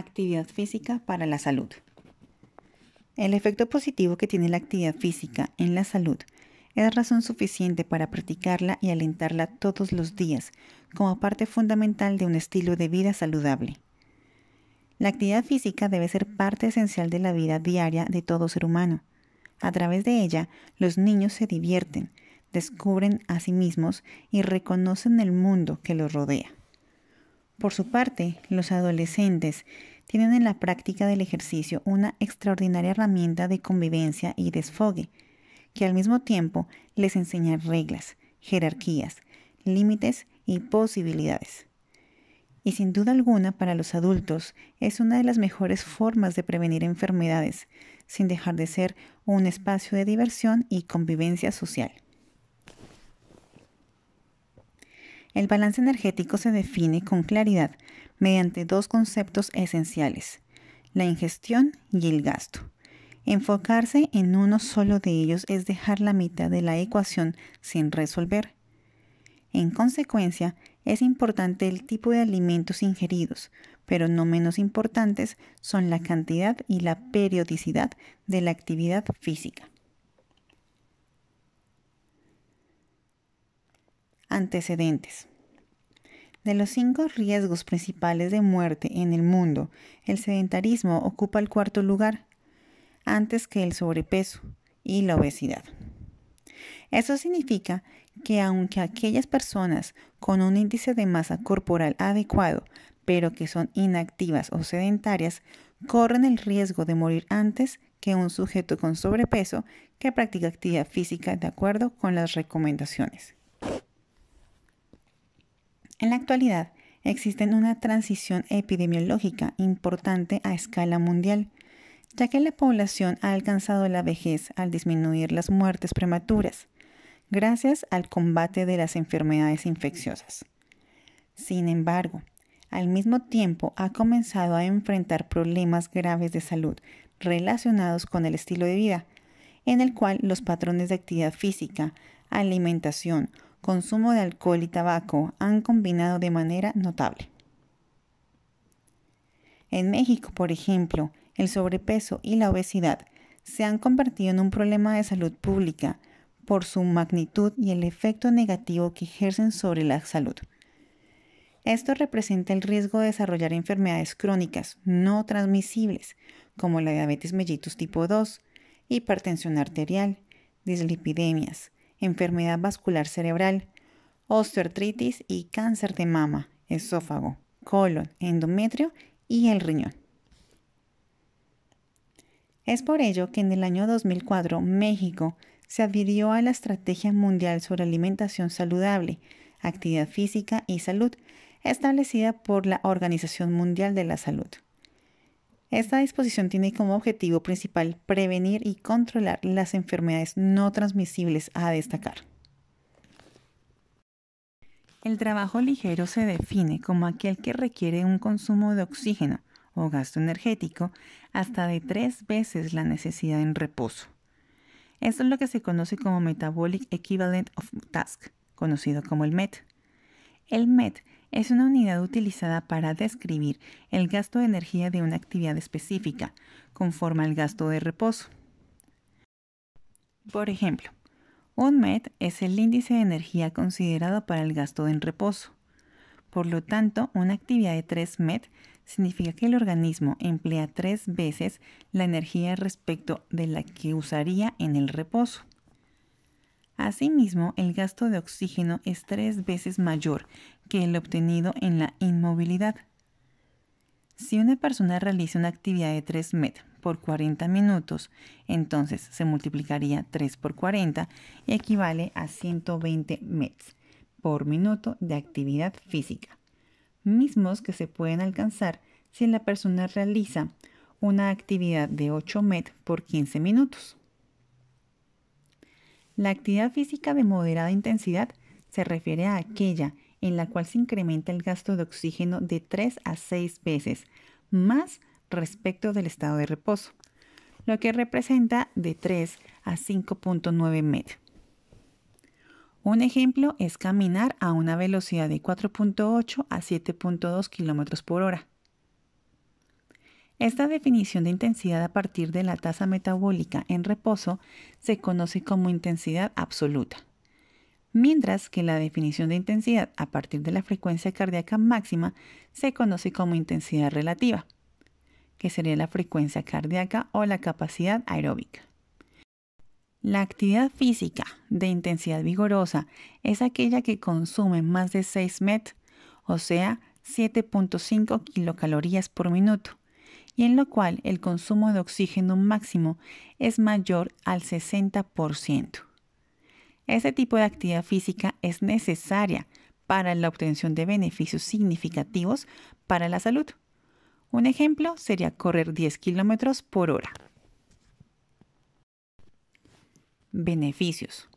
Actividad física para la salud. El efecto positivo que tiene la actividad física en la salud es razón suficiente para practicarla y alentarla todos los días como parte fundamental de un estilo de vida saludable. La actividad física debe ser parte esencial de la vida diaria de todo ser humano. A través de ella, los niños se divierten, descubren a sí mismos y reconocen el mundo que los rodea. Por su parte, los adolescentes tienen en la práctica del ejercicio una extraordinaria herramienta de convivencia y desfogue, que al mismo tiempo les enseña reglas, jerarquías, límites y posibilidades. Y sin duda alguna para los adultos es una de las mejores formas de prevenir enfermedades, sin dejar de ser un espacio de diversión y convivencia social. El balance energético se define con claridad mediante dos conceptos esenciales, la ingestión y el gasto. Enfocarse en uno solo de ellos es dejar la mitad de la ecuación sin resolver. En consecuencia, es importante el tipo de alimentos ingeridos, pero no menos importantes son la cantidad y la periodicidad de la actividad física. Antecedentes. De los cinco riesgos principales de muerte en el mundo, el sedentarismo ocupa el cuarto lugar, antes que el sobrepeso y la obesidad. Eso significa que aunque aquellas personas con un índice de masa corporal adecuado, pero que son inactivas o sedentarias, corren el riesgo de morir antes que un sujeto con sobrepeso que practica actividad física de acuerdo con las recomendaciones. En la actualidad, existe una transición epidemiológica importante a escala mundial, ya que la población ha alcanzado la vejez al disminuir las muertes prematuras, gracias al combate de las enfermedades infecciosas. Sin embargo, al mismo tiempo ha comenzado a enfrentar problemas graves de salud relacionados con el estilo de vida, en el cual los patrones de actividad física, alimentación, consumo de alcohol y tabaco han combinado de manera notable. En México, por ejemplo, el sobrepeso y la obesidad se han convertido en un problema de salud pública por su magnitud y el efecto negativo que ejercen sobre la salud. Esto representa el riesgo de desarrollar enfermedades crónicas no transmisibles, como la diabetes mellitus tipo 2, hipertensión arterial, dislipidemias, enfermedad vascular cerebral, osteoartritis y cáncer de mama, esófago, colon, endometrio y el riñón. Es por ello que en el año 2004 México se adhirió a la Estrategia Mundial sobre Alimentación Saludable, Actividad Física y Salud, establecida por la Organización Mundial de la Salud. Esta disposición tiene como objetivo principal prevenir y controlar las enfermedades no transmisibles a destacar. El trabajo ligero se define como aquel que requiere un consumo de oxígeno o gasto energético hasta de tres veces la necesidad en reposo. Esto es lo que se conoce como Metabolic Equivalent of Task, conocido como el MET. El MET es una unidad utilizada para describir el gasto de energía de una actividad específica, conforme al gasto de reposo. Por ejemplo, un MET es el índice de energía considerado para el gasto en reposo. Por lo tanto, una actividad de 3 MET significa que el organismo emplea tres veces la energía respecto de la que usaría en el reposo. Asimismo, el gasto de oxígeno es tres veces mayor que el obtenido en la inmovilidad. Si una persona realiza una actividad de 3 MET por 40 minutos, entonces se multiplicaría 3 por 40 y equivale a 120 METs por minuto de actividad física, mismos que se pueden alcanzar si la persona realiza una actividad de 8 MET por 15 minutos. La actividad física de moderada intensidad se refiere a aquella en la cual se incrementa el gasto de oxígeno de 3 a 6 veces más respecto del estado de reposo, lo que representa de 3 a 5.9 metros. Un ejemplo es caminar a una velocidad de 4.8 a 7.2 km por hora. Esta definición de intensidad a partir de la tasa metabólica en reposo se conoce como intensidad absoluta, mientras que la definición de intensidad a partir de la frecuencia cardíaca máxima se conoce como intensidad relativa, que sería la frecuencia cardíaca o la capacidad aeróbica. La actividad física de intensidad vigorosa es aquella que consume más de 6 MET, o sea, 7.5 kilocalorías por minuto y en lo cual el consumo de oxígeno máximo es mayor al 60%. Ese tipo de actividad física es necesaria para la obtención de beneficios significativos para la salud. Un ejemplo sería correr 10 kilómetros por hora. Beneficios.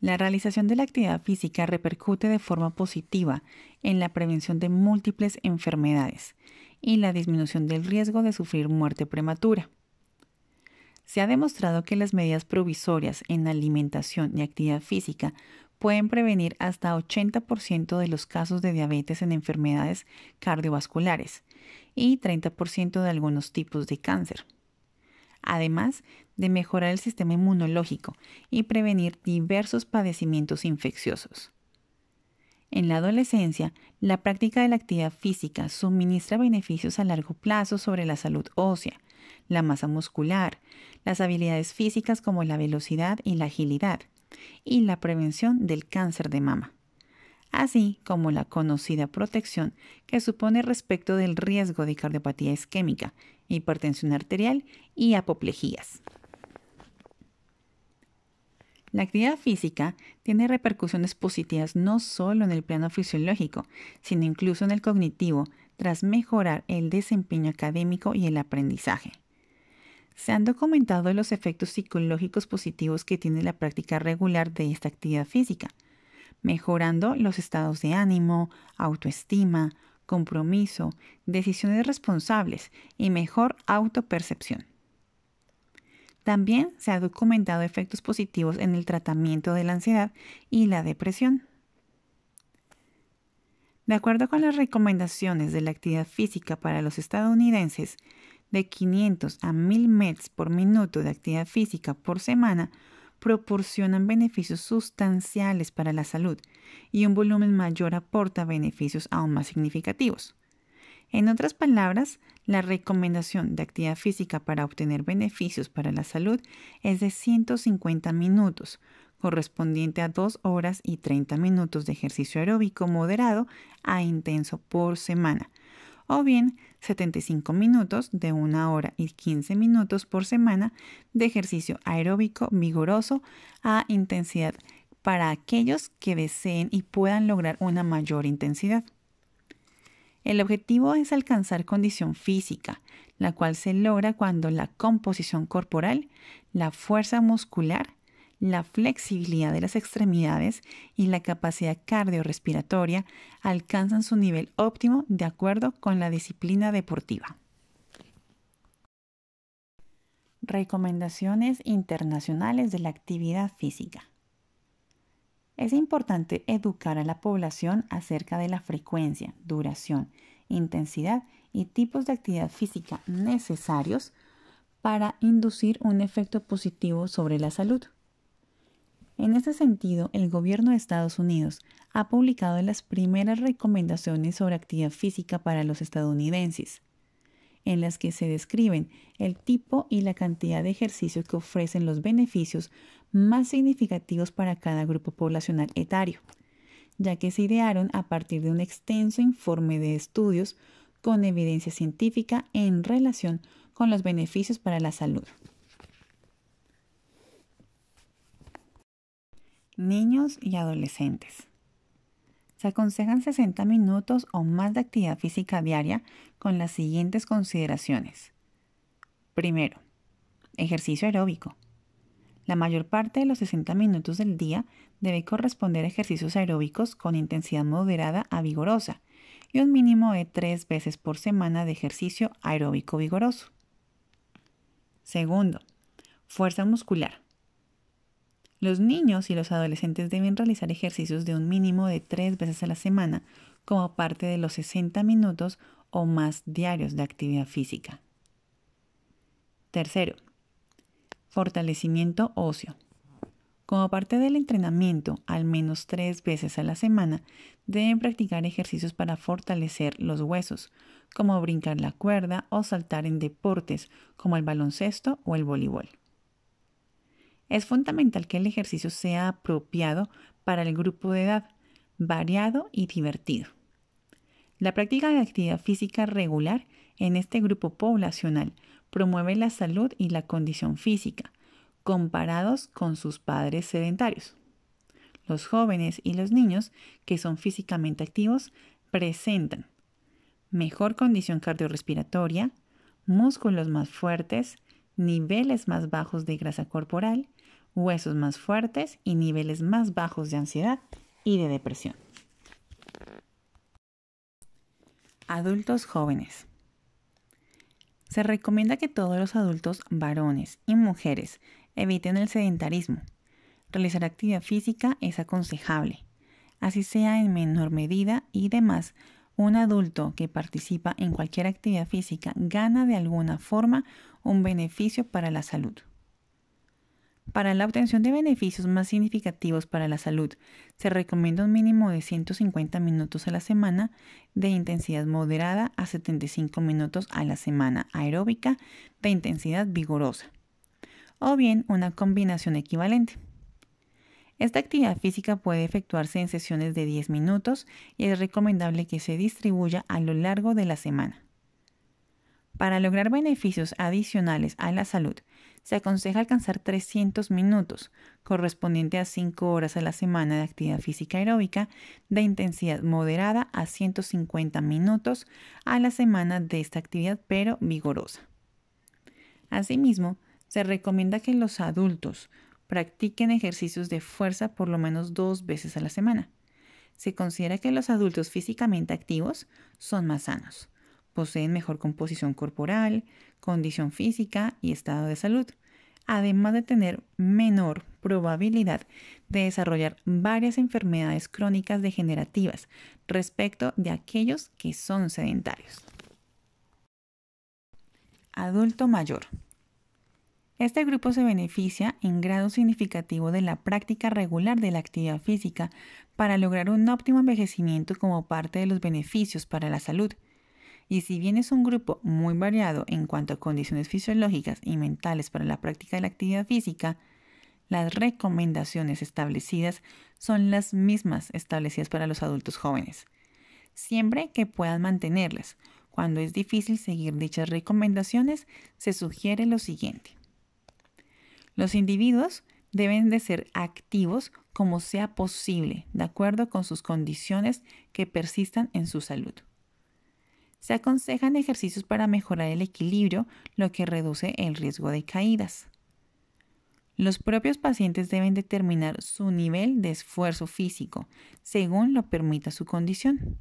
La realización de la actividad física repercute de forma positiva en la prevención de múltiples enfermedades, y la disminución del riesgo de sufrir muerte prematura. Se ha demostrado que las medidas provisorias en alimentación y actividad física pueden prevenir hasta 80% de los casos de diabetes en enfermedades cardiovasculares y 30% de algunos tipos de cáncer. Además de mejorar el sistema inmunológico y prevenir diversos padecimientos infecciosos. En la adolescencia, la práctica de la actividad física suministra beneficios a largo plazo sobre la salud ósea, la masa muscular, las habilidades físicas como la velocidad y la agilidad, y la prevención del cáncer de mama, así como la conocida protección que supone respecto del riesgo de cardiopatía isquémica, hipertensión arterial y apoplejías. La actividad física tiene repercusiones positivas no solo en el plano fisiológico, sino incluso en el cognitivo, tras mejorar el desempeño académico y el aprendizaje. Se han documentado los efectos psicológicos positivos que tiene la práctica regular de esta actividad física, mejorando los estados de ánimo, autoestima, compromiso, decisiones responsables y mejor autopercepción. También se han documentado efectos positivos en el tratamiento de la ansiedad y la depresión. De acuerdo con las recomendaciones de la actividad física para los estadounidenses, de 500 a 1000 metros por minuto de actividad física por semana proporcionan beneficios sustanciales para la salud y un volumen mayor aporta beneficios aún más significativos. En otras palabras, la recomendación de actividad física para obtener beneficios para la salud es de 150 minutos, correspondiente a 2 horas y 30 minutos de ejercicio aeróbico moderado a intenso por semana, o bien 75 minutos de 1 hora y 15 minutos por semana de ejercicio aeróbico vigoroso a intensidad para aquellos que deseen y puedan lograr una mayor intensidad. El objetivo es alcanzar condición física, la cual se logra cuando la composición corporal, la fuerza muscular, la flexibilidad de las extremidades y la capacidad cardiorrespiratoria alcanzan su nivel óptimo de acuerdo con la disciplina deportiva. Recomendaciones internacionales de la actividad física. Es importante educar a la población acerca de la frecuencia, duración, intensidad y tipos de actividad física necesarios para inducir un efecto positivo sobre la salud. En este sentido, el gobierno de Estados Unidos ha publicado las primeras recomendaciones sobre actividad física para los estadounidenses, en las que se describen el tipo y la cantidad de ejercicios que ofrecen los beneficios más significativos para cada grupo poblacional etario, ya que se idearon a partir de un extenso informe de estudios con evidencia científica en relación con los beneficios para la salud. Niños y adolescentes. Se aconsejan 60 minutos o más de actividad física diaria con las siguientes consideraciones. Primero, ejercicio aeróbico. La mayor parte de los 60 minutos del día debe corresponder a ejercicios aeróbicos con intensidad moderada a vigorosa y un mínimo de tres veces por semana de ejercicio aeróbico vigoroso. Segundo, fuerza muscular. Los niños y los adolescentes deben realizar ejercicios de un mínimo de tres veces a la semana como parte de los 60 minutos o más diarios de actividad física. Tercero, Fortalecimiento óseo. Como parte del entrenamiento, al menos tres veces a la semana, deben practicar ejercicios para fortalecer los huesos, como brincar la cuerda o saltar en deportes como el baloncesto o el voleibol. Es fundamental que el ejercicio sea apropiado para el grupo de edad, variado y divertido. La práctica de actividad física regular en este grupo poblacional promueve la salud y la condición física, comparados con sus padres sedentarios. Los jóvenes y los niños que son físicamente activos presentan mejor condición cardiorrespiratoria, músculos más fuertes, niveles más bajos de grasa corporal, huesos más fuertes y niveles más bajos de ansiedad y de depresión. Adultos jóvenes. Se recomienda que todos los adultos, varones y mujeres, eviten el sedentarismo. Realizar actividad física es aconsejable, así sea en menor medida y demás. Un adulto que participa en cualquier actividad física gana de alguna forma un beneficio para la salud. Para la obtención de beneficios más significativos para la salud, se recomienda un mínimo de 150 minutos a la semana de intensidad moderada a 75 minutos a la semana aeróbica de intensidad vigorosa, o bien una combinación equivalente. Esta actividad física puede efectuarse en sesiones de 10 minutos y es recomendable que se distribuya a lo largo de la semana. Para lograr beneficios adicionales a la salud, se aconseja alcanzar 300 minutos, correspondiente a 5 horas a la semana de actividad física aeróbica de intensidad moderada a 150 minutos a la semana de esta actividad, pero vigorosa. Asimismo, se recomienda que los adultos practiquen ejercicios de fuerza por lo menos dos veces a la semana. Se considera que los adultos físicamente activos son más sanos poseen mejor composición corporal, condición física y estado de salud, además de tener menor probabilidad de desarrollar varias enfermedades crónicas degenerativas respecto de aquellos que son sedentarios. Adulto mayor. Este grupo se beneficia en grado significativo de la práctica regular de la actividad física para lograr un óptimo envejecimiento como parte de los beneficios para la salud. Y si bien es un grupo muy variado en cuanto a condiciones fisiológicas y mentales para la práctica de la actividad física, las recomendaciones establecidas son las mismas establecidas para los adultos jóvenes, siempre que puedan mantenerlas. Cuando es difícil seguir dichas recomendaciones, se sugiere lo siguiente. Los individuos deben de ser activos como sea posible, de acuerdo con sus condiciones que persistan en su salud. Se aconsejan ejercicios para mejorar el equilibrio, lo que reduce el riesgo de caídas. Los propios pacientes deben determinar su nivel de esfuerzo físico según lo permita su condición.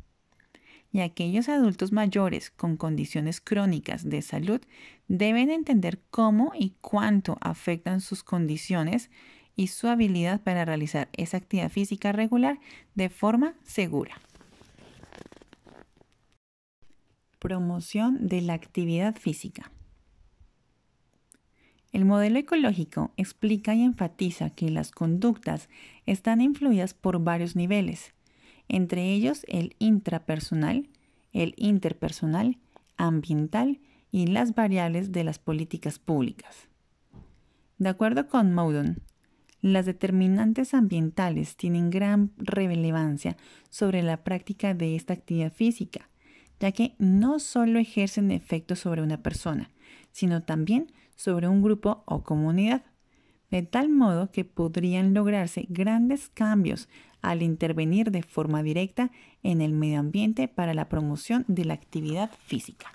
Y aquellos adultos mayores con condiciones crónicas de salud deben entender cómo y cuánto afectan sus condiciones y su habilidad para realizar esa actividad física regular de forma segura. promoción de la actividad física. El modelo ecológico explica y enfatiza que las conductas están influidas por varios niveles, entre ellos el intrapersonal, el interpersonal, ambiental y las variables de las políticas públicas. De acuerdo con Moudon, las determinantes ambientales tienen gran relevancia sobre la práctica de esta actividad física, ya que no solo ejercen efecto sobre una persona, sino también sobre un grupo o comunidad, de tal modo que podrían lograrse grandes cambios al intervenir de forma directa en el medio ambiente para la promoción de la actividad física.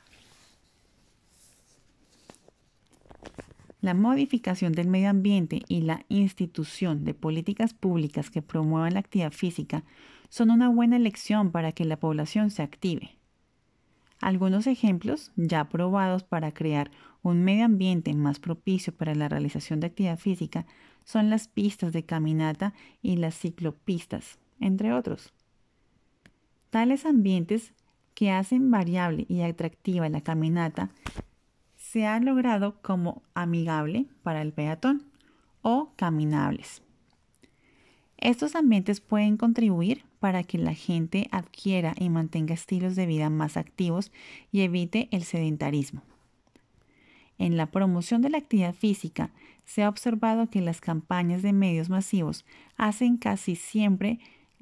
La modificación del medio ambiente y la institución de políticas públicas que promuevan la actividad física son una buena elección para que la población se active. Algunos ejemplos ya probados para crear un medio ambiente más propicio para la realización de actividad física son las pistas de caminata y las ciclopistas, entre otros. Tales ambientes que hacen variable y atractiva la caminata se han logrado como amigable para el peatón o caminables. Estos ambientes pueden contribuir para que la gente adquiera y mantenga estilos de vida más activos y evite el sedentarismo. En la promoción de la actividad física, se ha observado que las campañas de medios masivos hacen casi siempre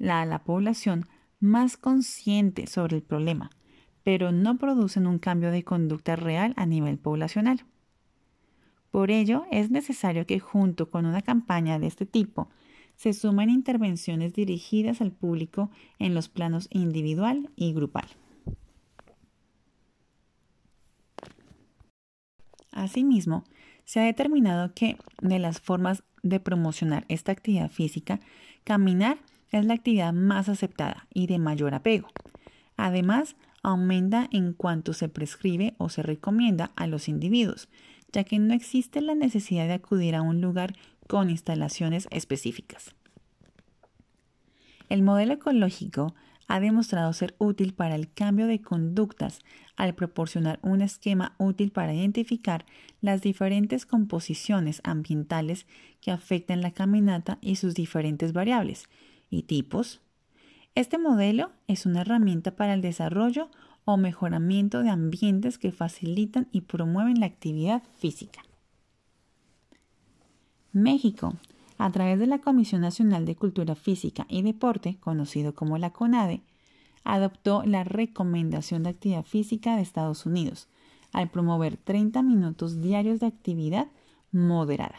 a la población más consciente sobre el problema, pero no producen un cambio de conducta real a nivel poblacional. Por ello, es necesario que junto con una campaña de este tipo, se suman intervenciones dirigidas al público en los planos individual y grupal. Asimismo, se ha determinado que de las formas de promocionar esta actividad física, caminar es la actividad más aceptada y de mayor apego. Además, aumenta en cuanto se prescribe o se recomienda a los individuos, ya que no existe la necesidad de acudir a un lugar con instalaciones específicas. El modelo ecológico ha demostrado ser útil para el cambio de conductas al proporcionar un esquema útil para identificar las diferentes composiciones ambientales que afectan la caminata y sus diferentes variables y tipos. Este modelo es una herramienta para el desarrollo o mejoramiento de ambientes que facilitan y promueven la actividad física. México, a través de la Comisión Nacional de Cultura Física y Deporte, conocido como la CONADE, adoptó la Recomendación de Actividad Física de Estados Unidos, al promover 30 minutos diarios de actividad moderada.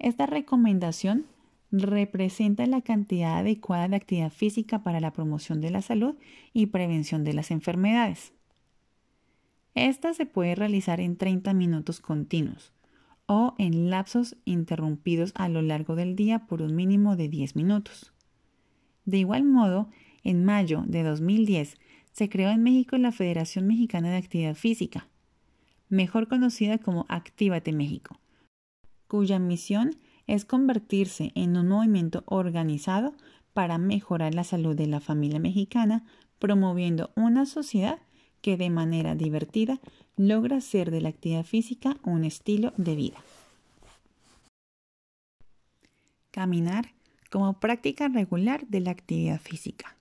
Esta recomendación representa la cantidad adecuada de actividad física para la promoción de la salud y prevención de las enfermedades. Esta se puede realizar en 30 minutos continuos, o en lapsos interrumpidos a lo largo del día por un mínimo de 10 minutos. De igual modo, en mayo de 2010 se creó en México la Federación Mexicana de Actividad Física, mejor conocida como Actívate México, cuya misión es convertirse en un movimiento organizado para mejorar la salud de la familia mexicana, promoviendo una sociedad que de manera divertida logra hacer de la actividad física un estilo de vida. Caminar como práctica regular de la actividad física.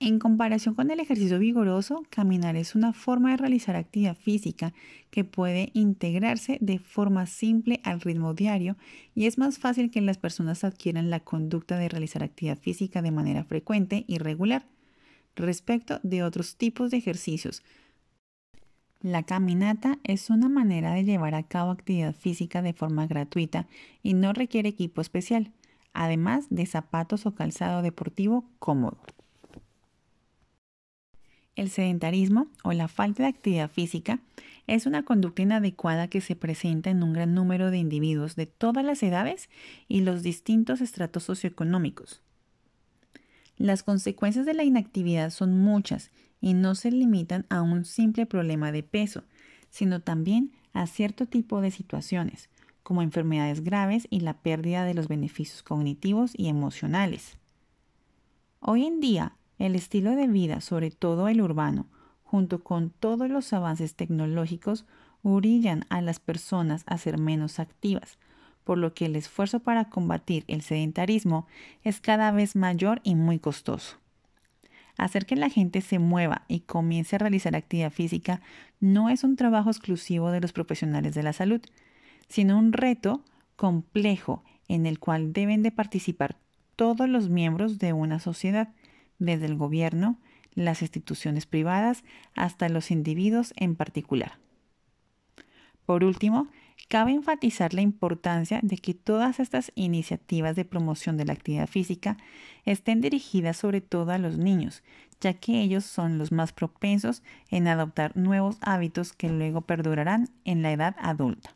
En comparación con el ejercicio vigoroso, caminar es una forma de realizar actividad física que puede integrarse de forma simple al ritmo diario y es más fácil que las personas adquieran la conducta de realizar actividad física de manera frecuente y regular respecto de otros tipos de ejercicios. La caminata es una manera de llevar a cabo actividad física de forma gratuita y no requiere equipo especial, además de zapatos o calzado deportivo cómodo. El sedentarismo o la falta de actividad física es una conducta inadecuada que se presenta en un gran número de individuos de todas las edades y los distintos estratos socioeconómicos. Las consecuencias de la inactividad son muchas y no se limitan a un simple problema de peso, sino también a cierto tipo de situaciones, como enfermedades graves y la pérdida de los beneficios cognitivos y emocionales. Hoy en día, el estilo de vida, sobre todo el urbano, junto con todos los avances tecnológicos, orillan a las personas a ser menos activas, por lo que el esfuerzo para combatir el sedentarismo es cada vez mayor y muy costoso. Hacer que la gente se mueva y comience a realizar actividad física no es un trabajo exclusivo de los profesionales de la salud, sino un reto complejo en el cual deben de participar todos los miembros de una sociedad, desde el gobierno, las instituciones privadas, hasta los individuos en particular. Por último, Cabe enfatizar la importancia de que todas estas iniciativas de promoción de la actividad física estén dirigidas sobre todo a los niños, ya que ellos son los más propensos en adoptar nuevos hábitos que luego perdurarán en la edad adulta.